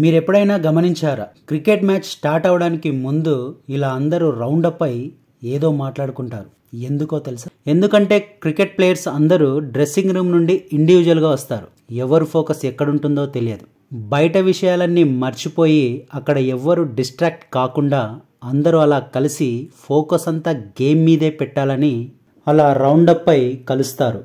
మీరు ఎప్పుడైనా గమనించారా క్రికెట్ మ్యాచ్ స్టార్ట్ అవడానికి ముందు ఇలా అందరూ రౌండప్ అయి ఏదో మాట్లాడుకుంటారు ఎందుకో తెలుసా ఎందుకంటే క్రికెట్ ప్లేయర్స్ అందరూ డ్రెస్సింగ్ రూమ్ నుండి ఇండివిజువల్గా వస్తారు ఎవరు ఫోకస్ ఎక్కడుంటుందో తెలియదు బయట విషయాలన్నీ మర్చిపోయి అక్కడ ఎవ్వరు డిస్ట్రాక్ట్ కాకుండా అందరూ అలా కలిసి ఫోకస్ అంతా గేమ్ మీదే పెట్టాలని అలా రౌండప్ అయి కలుస్తారు